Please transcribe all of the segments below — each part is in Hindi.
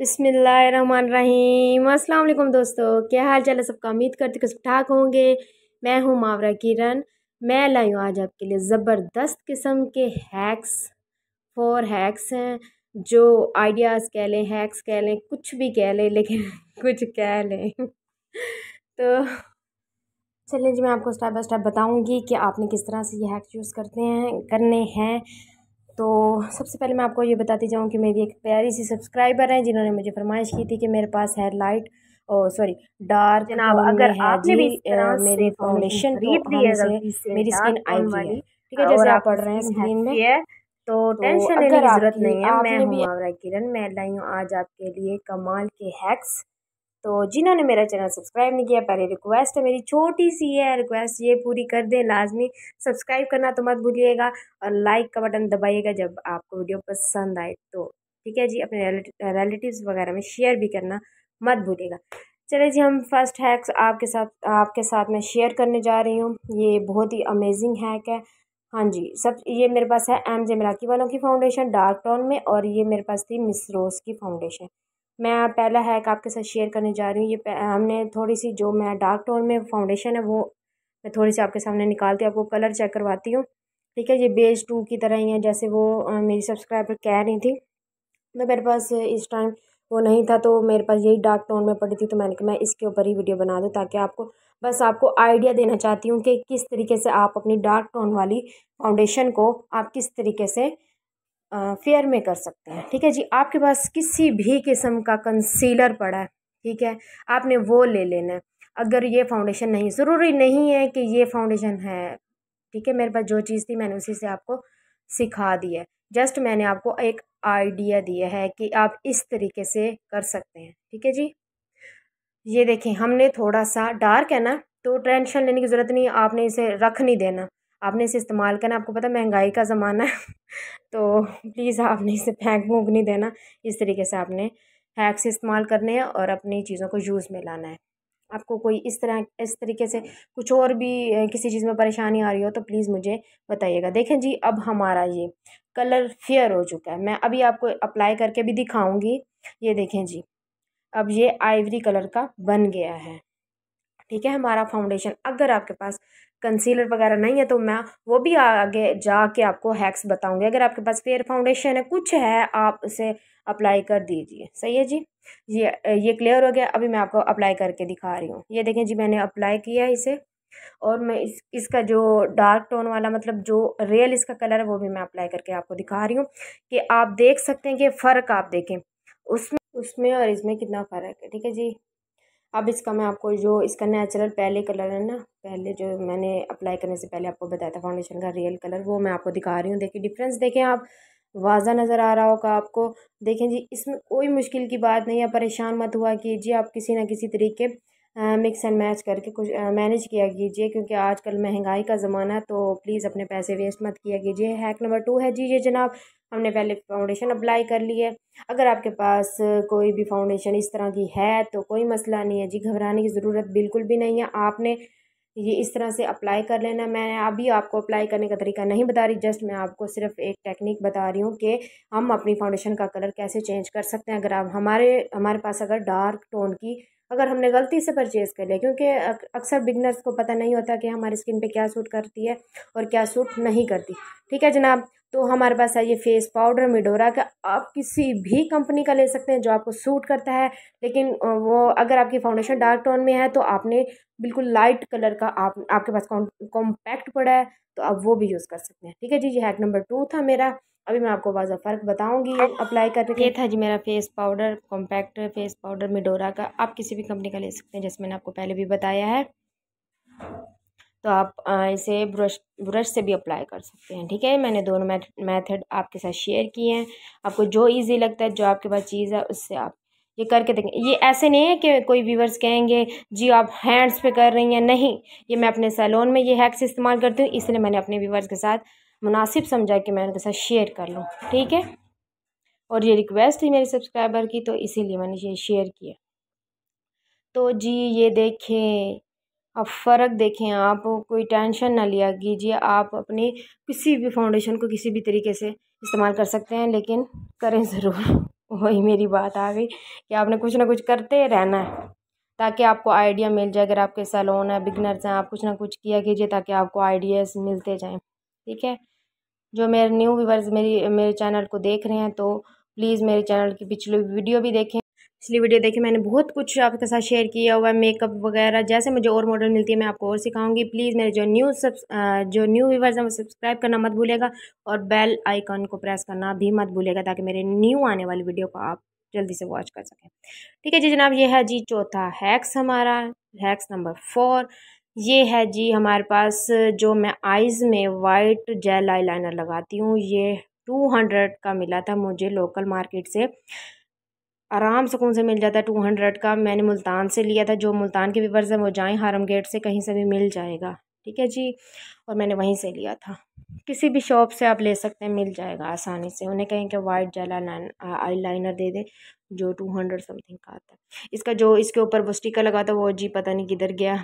बिसमीम अल्लाम दोस्तों क्या हाल चाल है सबका उम्मीद करती कि सब ठाक होंगे मैं हूँ मावरा किरण मैं लाई हूँ आज आपके लिए ज़बरदस्त किस्म के हैक्स फोर हैक्स हैं जो आइडियाज़ कह लें हैक्स कह लें कुछ भी कह लें लेकिन कुछ कह लें तो चलिए जी मैं आपको स्टेप बाय स्टेप बताऊंगी कि आपने किस तरह से ये हैक्स यूज़ करते हैं करने हैं तो सबसे पहले मैं आपको ये बताती जाऊँ कि मेरी एक प्यारी सी सब्सक्राइबर हैं जिन्होंने मुझे फरमाइश की थी कि मेरे पास है लाइट और सॉरी डार्क जनाब अगर आपने भी मेरे फाउंडेशन तो खरीद लिए मेरी स्किन आई वाली ठीक है जैसे आप पढ़ रहे हैं स्क्रीन में तो टेंशन तो लेने की जरूरत नहीं है मैं हूं आवरा किरण मैं लाई हूं आज आपके लिए कमाल के हैक्स तो जिन्होंने मेरा चैनल सब्सक्राइब नहीं किया पहले रिक्वेस्ट है मेरी छोटी सी है रिक्वेस्ट ये पूरी कर दें लाजमी सब्सक्राइब करना तो मत भूलिएगा और लाइक का बटन दबाइएगा जब आपको वीडियो पसंद आए तो ठीक है जी अपने रिलेटिव्स वगैरह में शेयर भी करना मत भूलिएगा चले जी हम फर्स्ट हैक्स आपके साथ आपके साथ मैं शेयर करने जा रही हूँ ये बहुत ही अमेजिंग हैक है हाँ जी सब ये मेरे पास है एम जे मराकी वालों की फाउंडेशन डार्क टोन में और ये मेरे पास थी मिस रोज की फाउंडेशन मैं पहला हैक आपके साथ शेयर करने जा रही हूँ ये हमने थोड़ी सी जो मैं डार्क टोन में फाउंडेशन है वो मैं थोड़ी सी आपके सामने निकालती हूँ आपको कलर चेक करवाती हूँ ठीक है ये बेज टू की तरह ही है जैसे वो मेरी सब्सक्राइबर कह रही थी मैं मेरे पास इस टाइम वो नहीं था तो मेरे पास यही डार्क टोन में पड़ी थी तो मैंने कहा मैं इसके ऊपर ही वीडियो बना दूँ ताकि आपको बस आपको आइडिया देना चाहती हूँ कि किस तरीके से आप अपनी डार्क टोन वाली फाउंडेशन को आप किस तरीके से फेयर में कर सकते हैं ठीक है जी आपके पास किसी भी किस्म का कंसीलर पड़ा है ठीक है आपने वो ले लेना है अगर ये फाउंडेशन नहीं ज़रूरी नहीं है कि ये फाउंडेशन है ठीक है मेरे पास जो चीज़ थी मैंने उसी से आपको सिखा दी है जस्ट मैंने आपको एक आइडिया दिया है कि आप इस तरीके से कर सकते हैं ठीक है जी ये देखें हमने थोड़ा सा डार्क है ना तो टेंशन लेने की ज़रूरत नहीं आपने इसे रख नहीं देना आपने इसे इस्तेमाल करना आपको पता महंगाई का ज़माना है तो प्लीज़ आपने इसे फेंक फूँक नहीं देना इस तरीके से आपने से इस्तेमाल करने हैं और अपनी चीज़ों को यूज़ में लाना है आपको कोई इस तरह इस तरीके से कुछ और भी किसी चीज़ में परेशानी आ रही हो तो प्लीज़ मुझे बताइएगा देखें जी अब हमारा ये कलर फेयर हो चुका है मैं अभी आपको अप्लाई करके भी दिखाऊंगी ये देखें जी अब ये आइवरी कलर का बन गया है ठीक है हमारा फाउंडेशन अगर आपके पास कंसीलर वगैरह नहीं है तो मैं वो भी आगे जाके आपको हैक्स बताऊंगी अगर आपके पास फेयर फाउंडेशन है कुछ है आप उसे अप्लाई कर दीजिए सही है जी ये ये क्लियर हो गया अभी मैं आपको अप्लाई करके दिखा रही हूँ ये देखें जी मैंने अप्लाई किया है इसे और मैं इस इसका जो डार्क टोन वाला मतलब जो रियल इसका कलर है वो भी मैं अप्लाई करके आपको दिखा रही हूँ कि आप देख सकते हैं कि फ़र्क आप देखें उसमें उसमें और इसमें कितना फ़र्क है ठीक है जी अब इसका मैं आपको जो इसका नेचुरल पहले कलर है ना पहले जो मैंने अप्लाई करने से पहले आपको बताया था फाउंडेशन का रियल कलर वो मैं आपको दिखा रही हूँ देखिए डिफरेंस देखें आप वाजा नज़र आ रहा होगा आपको देखें जी इसमें कोई मुश्किल की बात नहीं है परेशान मत हुआ कि जी आप किसी ना किसी तरीके मिक्स एंड मैच करके कुछ मैनेज किया कीजिए क्योंकि आजकल महंगाई का ज़माना है तो प्लीज़ अपने पैसे वेस्ट मत किया कीजिए हैक नंबर टू है जी ये जनाब हमने पहले फाउंडेशन अप्लाई कर ली है अगर आपके पास कोई भी फाउंडेशन इस तरह की है तो कोई मसला नहीं है जी घबराने की ज़रूरत बिल्कुल भी नहीं है आपने ये इस तरह से अप्लाई कर लेना मैं अभी आपको अप्लाई करने का तरीका नहीं बता रही जस्ट मैं आपको सिर्फ एक टेक्निक बता रही हूँ कि हम अपनी फाउंडेशन का कलर कैसे चेंज कर सकते हैं अगर आप हमारे हमारे पास अगर डार्क टोन की अगर हमने गलती से परचेज़ कर लिया क्योंकि अक्सर बिगनर्स को पता नहीं होता कि हमारी स्किन पे क्या सूट करती है और क्या सूट नहीं करती ठीक है जनाब तो हमारे पास है ये फेस पाउडर मिडोरा का आप किसी भी कंपनी का ले सकते हैं जो आपको सूट करता है लेकिन वो अगर आपकी फाउंडेशन डार्क टोन में है तो आपने बिल्कुल लाइट कलर का आप आपके पास कॉम्पैक्ट पड़ा है तो आप वो भी यूज़ कर सकते हैं ठीक है जी ये हैक नंबर टू था मेरा अभी मैं आपको बाज़ा फ़र्क बताऊंगी अप्लाई करके ये था जी मेरा face powder compact face powder मिडोरा का आप किसी भी कंपनी का ले सकते हैं जैसे मैंने आपको पहले भी बताया है तो आप इसे ब्रश ब्रश से भी अप्लाई कर सकते हैं ठीक है मैंने दोनों मेथड आपके साथ शेयर किए हैं आपको जो ईजी लगता है जो आपके पास चीज़ है उससे आप ये करके देखें ये ऐसे नहीं है कि कोई व्यूवर्स कहेंगे जी आप हैंड्स पे कर रही हैं नहीं ये मैं अपने सैलून में ये हैक्स इस्तेमाल करती हूँ इसलिए मैंने अपने व्यूवर्स के साथ मुनासिब समझा कि मैं उनके साथ शेयर कर लूँ ठीक है और ये रिक्वेस्ट थी मेरे सब्सक्राइबर की तो इसीलिए मैंने ये शेयर किया तो जी ये देखें अब फ़र्क देखें आप कोई टेंशन ना लिया कीजिए आप अपनी किसी भी फाउंडेशन को किसी भी तरीके से इस्तेमाल कर सकते हैं लेकिन करें ज़रूर वही मेरी बात आ गई कि आपने कुछ ना कुछ करते रहना है ताकि आपको आइडिया मिल जाए अगर आपके सैलून है बिगनर्स हैं आप कुछ ना कुछ किया कीजिए ताकि आपको आइडियाज़ मिलते जाएँ ठीक है जो मेरे न्यू व्यूवर्स मेरी मेरे चैनल को देख रहे हैं तो प्लीज़ मेरे चैनल की पिछली वीडियो भी देखें पिछली वीडियो देखें मैंने बहुत कुछ आपके साथ शेयर किया हुआ है मेकअप वगैरह जैसे मुझे और मॉडल मिलती है मैं आपको और सिखाऊंगी प्लीज़ मेरे जो न्यू सब जो न्यू व्यूवर्स हैं वो सब्सक्राइब करना मत भूलेगा और बेल आइकॉन को प्रेस करना भी मत भूलेगा ताकि मेरे न्यू आने वाली वीडियो को आप जल्दी से वॉच कर सकें ठीक है जी जनाब यह है जी चौथा हैक्स हमारा हैक्स नंबर फोर ये है जी हमारे पास जो मैं आइज़ में वाइट जेल आई लाइनर लगाती हूँ ये टू हंड्रेड का मिला था मुझे लोकल मार्केट से आराम सुकून से मिल जाता है टू हंड्रेड का मैंने मुल्तान से लिया था जो मुल्तान के व्यूवर्स हैं वो जाएँ हारम गेट से कहीं से भी मिल जाएगा ठीक है जी और मैंने वहीं से लिया था किसी भी शॉप से आप ले सकते हैं मिल जाएगा आसानी से उन्हें कहें कि वाइट जेल आई लाइनर दे दे जो टू हंड्रेड समथिंग का आता है इसका जो इसके ऊपर वो स्टिकर लगा था वो जी पता नहीं किधर गया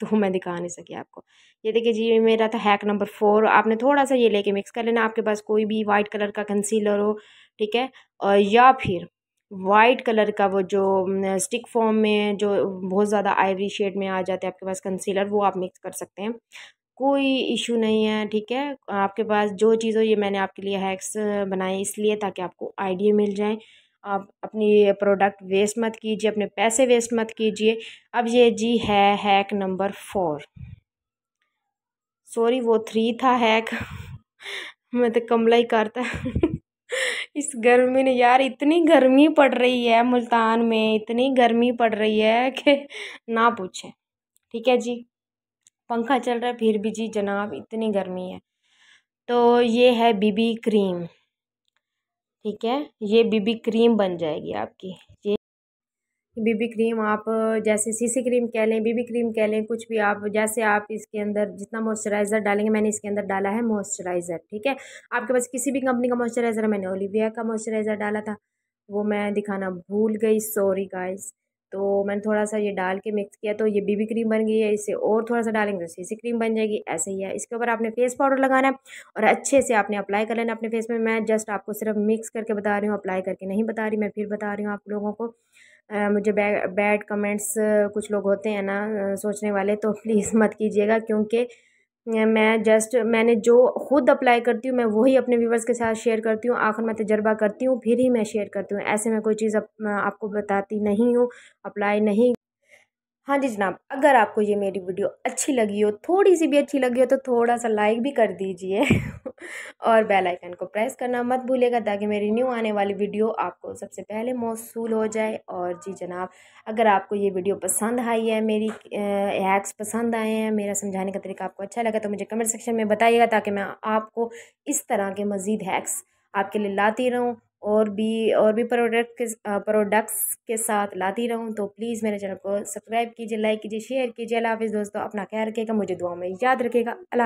तो मैं दिखा नहीं सकी आपको ये देखिए जी मेरा था हैक नंबर फोर आपने थोड़ा सा ये लेके मिक्स कर लेना आपके पास कोई भी वाइट कलर का कंसीलर हो ठीक है और या फिर वाइट कलर का वो जो स्टिक फॉर्म में जो बहुत ज़्यादा आइवरी शेड में आ जाते हैं आपके पास कंसीलर वो आप मिक्स कर सकते हैं कोई इशू नहीं है ठीक है आपके पास जो चीज़ हो ये मैंने आपके लिए हैक्स बनाए इसलिए ताकि आपको आइडिया मिल जाए आप अपनी प्रोडक्ट वेस्ट मत कीजिए अपने पैसे वेस्ट मत कीजिए अब ये जी है हैक नंबर फोर सॉरी वो थ्री था हैक मैं तो कमला ही करता इस गर्मी ने यार इतनी गर्मी पड़ रही है मुल्तान में इतनी गर्मी पड़ रही है कि ना पूछें ठीक है जी पंखा चल रहा है फिर भी जी जनाब इतनी गर्मी है तो ये है बीबी क्रीम ठीक है ये बीबी क्रीम बन जाएगी आपकी बीबी क्रीम आप जैसे सीसी क्रीम कह लें बीबी क्रीम कह लें कुछ भी आप जैसे आप इसके अंदर जितना मॉइस्चराइज़र डालेंगे मैंने इसके अंदर डाला है मॉइस्चराइज़र ठीक है आपके पास किसी भी कंपनी का मॉइस्चराइज़र मैंने ओलिविया का मॉइस्चराइज़र डाला था वो मैं दिखाना भूल गई सॉरी गाइस तो मैंने थोड़ा सा ये डाल के मिक्स किया तो ये बीबी क्रीम बन गई है इसे और थोड़ा सा डालेंगे तो सीसी क्रीम बन जाएगी ऐसे ही है इसके ऊपर आपने फेस पाउडर लगाना है और अच्छे से आपने अप्लाई कर लेना अपने फेस में मैं जस्ट आपको सिर्फ मिक्स करके बता रही हूँ अप्लाई करके नहीं बता रही मैं फिर बता रही हूँ आप लोगों को मुझे बैड कमेंट्स कुछ लोग होते हैं ना सोचने वाले तो प्लीज़ मत कीजिएगा क्योंकि मैं जस्ट मैंने जो खुद अप्लाई करती हूँ मैं वही अपने व्यूवर्स के साथ शेयर करती हूँ आखिर मैं तजर्बा करती हूँ फिर ही मैं शेयर करती हूँ ऐसे में कोई चीज़ अप, आपको बताती नहीं हूँ अप्लाई नहीं हाँ जी जनाब अगर आपको ये मेरी वीडियो अच्छी लगी हो थोड़ी सी भी अच्छी लगी हो तो थोड़ा सा लाइक भी कर दीजिए और बेल आइकन को प्रेस करना मत भूलेगा ताकि मेरी न्यू आने वाली वीडियो आपको सबसे पहले मौसूल हो जाए और जी जनाब अगर आपको ये वीडियो पसंद आई है मेरी हैक्स पसंद आए हैं मेरा समझाने का तरीका आपको अच्छा लगा तो मुझे कमेंट सेक्शन में बताइएगा ताकि मैं आपको इस तरह के मज़ीद हैक्स आपके लिए लाती रहूँ और भी और भी प्रोडक्ट के प्रोडक्ट्स के साथ लाती रहूँ तो प्लीज़ मेरे चैनल को सब्सक्राइब कीजिए लाइक कीजिए शेयर कीजिए अला हाफिज़ दोस्तों अपना ख्याल रखिएगा मुझे दुआ में याद रखिएगा अल्लाह